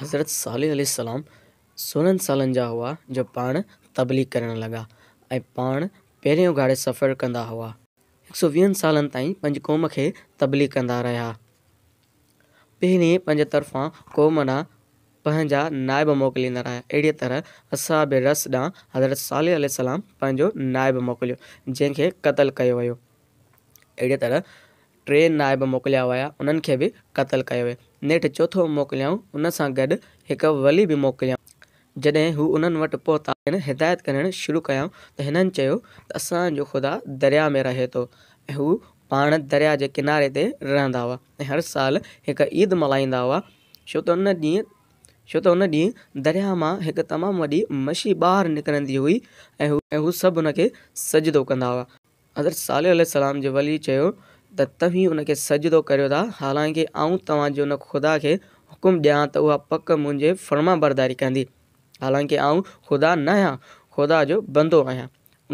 हज़रत सलाम सोरहं सालनि जा हुआ जो पा तबलीग कर लगा ऐं पाण पहिरियों गाड़े सफ़र कंदा हुआ एक सौ वी साल ताईं क़ौम के तबली कंदा रहा पहिरीं पंहिंजे तरफा क़ौम ॾांहुं पंहिंजा नाइब मोकिलींदा रहिया अहिड़ीअ तरह असाब रस ॾांहुं हज़रत साल सलाम पंहिंजो नाइब मोकिलियो जंहिंखे क़तलु कयो वियो अहिड़ीअ तरह टे नायब मोकिलिया विया उन्हनि खे बि क़तलु नेठ चौथो मोकिलियऊं उन सां गॾु वली भी मोकिलियऊं जॾहिं हू हिदायत करणु शुरू कयऊं त हिननि चयो ख़ुदा दरिया में रहे तो पा दरिया के किनारे ते रहंदा हुआ हर साल एक ईद मल्हाईंदा हुआ छो तो उन ॾींहुं छो त उन दरिया मां हिकु तमामु वॾी मछी बहर निकिरंदी हुई ऐं हू ऐं हू सभु हुआ हज़रत साल सलाम जे वली चयो त उन उनखे सजदो करियो हालांकि आऊं तुदा के हुकुम ॾियां त उहा पक मुंहिंजे फर्मा बरदारी कंदी हालांकि आऊं ख़ुदा न आहियां ख़ुदा जो बंदो आया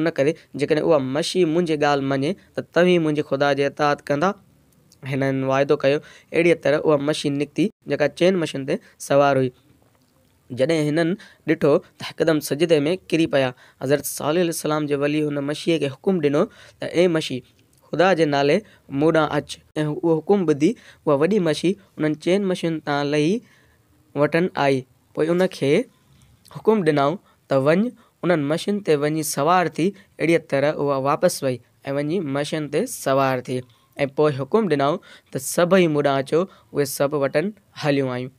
उन करे जेकॾहिं उहा मशी मुंहिंजी ॻाल्हि मञे त तव्हीं मुंहिंजे ख़ुदा जे इताद कंदा हिननि वाइदो कयो अहिड़ीअ तरह उहा मशीन निकती जेका चइनि मशीन से सवार हुई जडे हिननि ॾिठो त सजदे में किरी पिया हज़रत सलाम के वली उन मशीअ के हुकुम दिनों ए मशी ख़ुदा के नाले मूं अचु ऐं उहो हुकुम ॿुधी उहा वॾी मछी उन्हनि चइनि मछियुनि तां लही वटनि आई तो उनखे हुकुम ॾिनऊं त वञु उन्हनि मशीन ते वञी सवार थी अहिड़ीअ तरह वह वापस वही ऐं वञी मशीन ते सवार थी ऐं पोइ हुकुम ॾिनऊं त सभई मुॾां अचो उहे सभु वटनि हलियूं आयूं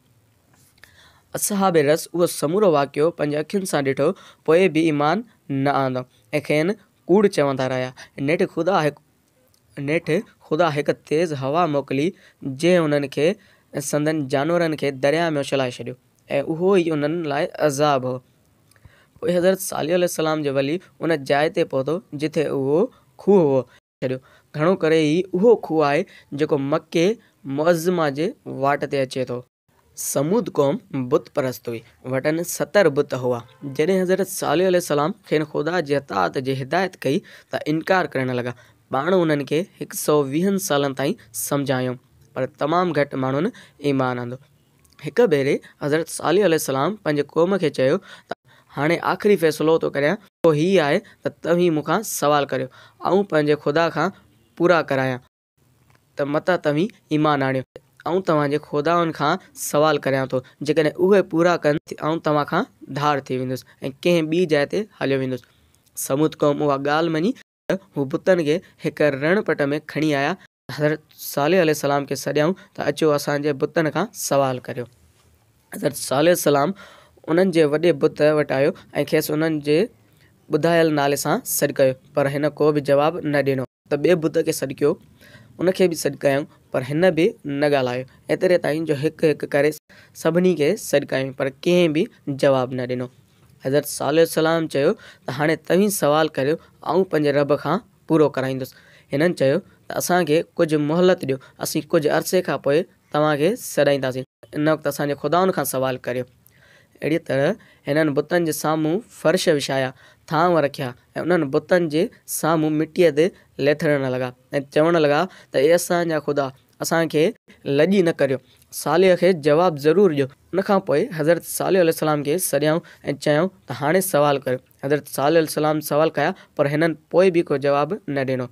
असहाब रस उहो समूरो वाक्य पैं अखियन से ॾिठो पोइ बि ईमान न आंदो ऐं खेनि कूड़ चवंदा रहिया नेठि ख़ुदा नेठि ख़ुदा हिकु तेज़ हवा मोकिली जंहिं उन्हनि संदन जानवर के दरिया में उछलाए छो ही उन अज़ाब हो पोइ हज़रत साली सलाम जो वली उन जाइ ते जिथे उहो खूह हो छो घणो करे ई उहो खूह आहे जो मके मुअज़मा के वाट से अचे तो समूद क़ौम बुत परस्त हुई वटन सतर बुत हुआ जॾहिं हज़रत साली सलाम खेनि ख़ुदा जे अतात हिदायत कई त इनकार करणु लगा पा उन सौ वीहनि साल ताईं पर तमाम घट माण्हुनि ईमान आंदो एक भेरे हज़रत साली सलाम पंहिंजे क़ौम के हाँ आख़िरी फैसलो तो करियां उहो तो हीउ आहे त तव्हीं मूंखां सुवालु करियो ऐं ख़ुदा का पूरा कराया तो मत तव्हीं ईमान आणियो ऐं तव्हांजे खुदाउनि खां सुवालु करियां थो जेकॾहिं पूरा कनि ऐं धार थी वेंदुसि ऐं कंहिं ॿी जाइ ते हलियो क़ौम उहा गाल मनी हुबतनि खे हिकु रणपट में खणी आया हज़रत साले सलाम खे सॾियाऊं त अचो असांजे बुतनि का सवाल कर हज़रत साले सलाम उन्हनि जे बुत वट आयो ऐं खेसि उन्हनि नाले से सॾु कयो पर को भी जवाब न दिनों त ॿिए बुत के सॾु कयो उनखे बि सॾु पर भी बि न ॻाल्हायो एतिरे ताईं जो हिकु हिकु करे सभिनी खे सॾु कयूं पर कें भी जवाब न ॾिनो हज़रत साल सलाम चयो त हाणे तव्हीं सुवालु करियो ऐं पंहिंजे रब खां पूरो कराईंदुसि हिननि चयो त असांखे कुझु मोहलत ॾियो असीं कुझु अरसे खां पोइ तव्हांखे सॾाईंदासीं इन वक़्तु असांजे ख़ुदाउनि खां सवाल करियो अहिड़ीअ तरह हिननि बुतनि जे साम्हूं फर्श विछाया थांव रखिया ऐं उन्हनि बुतनि जे साम्हूं मिटीअ ते लेथड़ण लॻा ऐं चवणु लॻा त हे असांजा ख़ुदा असांखे लॼी न करियो सालिह के जवाब जरूर ॾियो उन खां पोइ हज़रत सालिह सलाम के सॾियऊं ऐं चयाऊं त हाणे सुवालु कयो हज़रत सालिह सलाम सवाल कया पर भी को जवाब न ॾिनो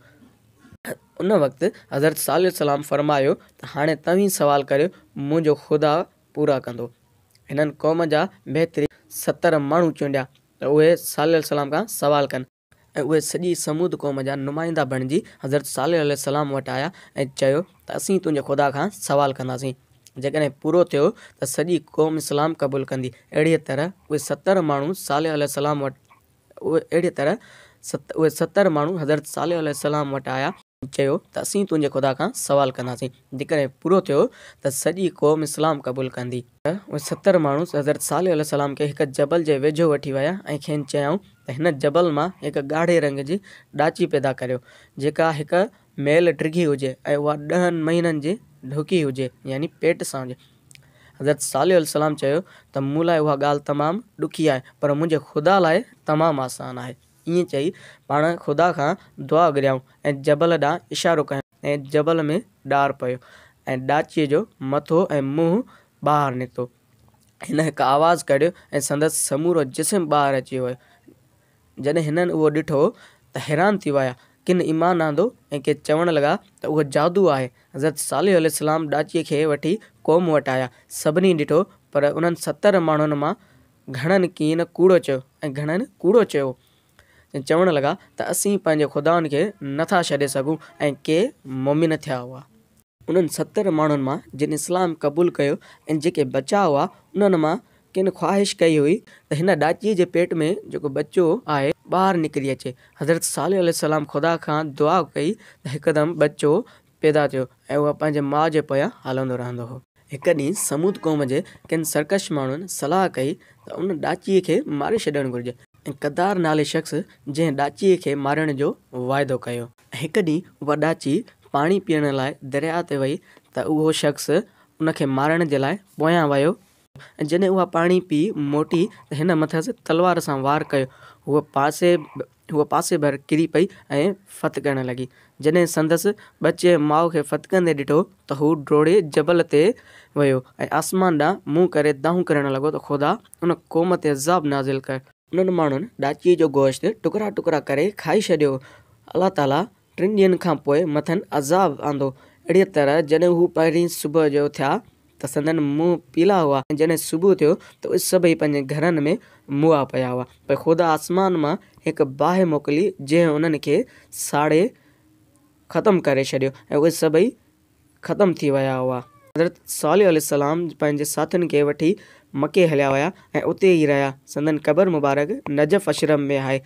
उन वक्त हज़रत साल सलाम फरमा त हाणे तव्हीं सवालु करियो मुंहिंजो खुदा पूरा कंदो हिननि क़ौम जा बहितरीन सतरि माण्हू चूंडिया त उहे सालिह सलाम खां सवालु कनि ऐं सजी समूद क़ौम जा नुमाइंदा बणिजी हज़रत साल सलाम वटि आया ऐं चयो ख़ुदा का सवाल कंदासीं जेकॾहिं पूरो थियो त सॼी क़ौम इस्लाम कबूल कंदी अड़ी तरह उ सत्तर माण्हू साल सलाम तरह सत उहे सतरि माण्हू हज़रत साल सलाम वटि आया चयो त असीं ख़ुदा का सवाल कंदासीं जेकॾहिं पूरो थियो त सॼी क़ौम इस्लाम कबूल कंदी त उहे सतरि हज़रत साल सलाम खे जबल के वेझो वी विया ऐं खेनि चयाऊं त जबल में हिकु ॻाढ़े रंग की डाची पैदा कर जेका हिकु मेल डिघी हुजे ऐं उहा ॾहनि महीननि ढुकी हुजे यानी पेट से हज़रत सालम चयो त मूं लाइ उहा ॻाल्हि तमामु पर मुझे ख़ुदा ला तमाम आसान है इं चई पा ख़ुदा का दुआ घुरियाऊं जबल ॾांहुं इशारो कर जबल में डार पो ए डाची जो मथो ए मुँह ॿाहिरि निको इन एक आवाज़ कर संद समूरो जिसम ॿाहिरि अची वो जॾहिं हिननि उहो ॾिठो हैरान थी वाया किन ईमान आंदो ऐं के चवणु लॻा त उहो जादू आहे हज़रत सालिह सलाम ॾाचीअ खे वठी क़ौम वटि आया सभिनी ॾिठो पर उन्हनि सत्तर माण्हुनि मां घणन कीन कूड़ो चयो ऐं घणनि कूड़ो चयो ऐं चवणु लॻा त असीं पंहिंजे खुदाउनि नथा छॾे सघूं ऐं के मोमिन थिया हुआ उन्हनि सतरि माण्हुनि मां जिन इस्लाम कबूल किया ऐं बचा हुआ उन्हनि किन ख़्वाहिश कई हुई तो हिन ॾाचीअ जे पेट में जेको बच्चो आहे ॿाहिरि निकिरी अचे हज़रत साल सलाम ख़ुदा खां दुआ कई त हिकदमि बचो पैदा थियो ऐं उहा पंहिंजे माउ जे पोयां हलंदो रहंदो समूद क़ौम के किन सरकश माण्हुनि सलाह कई त उन डाची के मारे छॾणु घुर्ज ऐं कदार नाले शख़्स जै डाची के मारण जो वाइदो कयो हिकु ॾींहुं उहा ॾाची पाणी पीअण लाइ दरिया वही तो त शख़्स उन मारण जे लाइ पोयां वियो जॾहिं उहा पाणी पी मोटी त से तलवार से वार कयो पासे हूअ पासे भर किरी पई ऐं फति करणु लॻी जॾहिं संदसि ॿचे माउ खे फतिकंदे ॾिठो त हू डोड़े जबल ते वियो आसमान ॾांहुं मुँह कर दाहूं करणु लगो तो ख़ुदा उन क़ौम से अज़ाब नाज़िल कर उन माण्हुनि ॾाचीअ जो गोश्त टुकड़ा टुकड़ा करे खाई छॾियो अलाह ताला टिनि ॾींहंनि खां अज़ाब आंदो अड़ी तरह जॾहिं वह पैं सुबह जो थिया तो संदन मुँह पीला हुआ जने सुबह थो तो इस सब ही पंजे में मुंह पया हुआ पर खुदा आसमान मां एक बाह मोकली जै उन खे साड़े खत्म कर छॾियो खत्म थी विया हुआ हज़रत साल सलाम पंहिंजे साथियुनि खे वठी मके हलिया हुया ऐं उते ई रहिया संदन क़बर मुबारक नजफ़ अशरम में आहे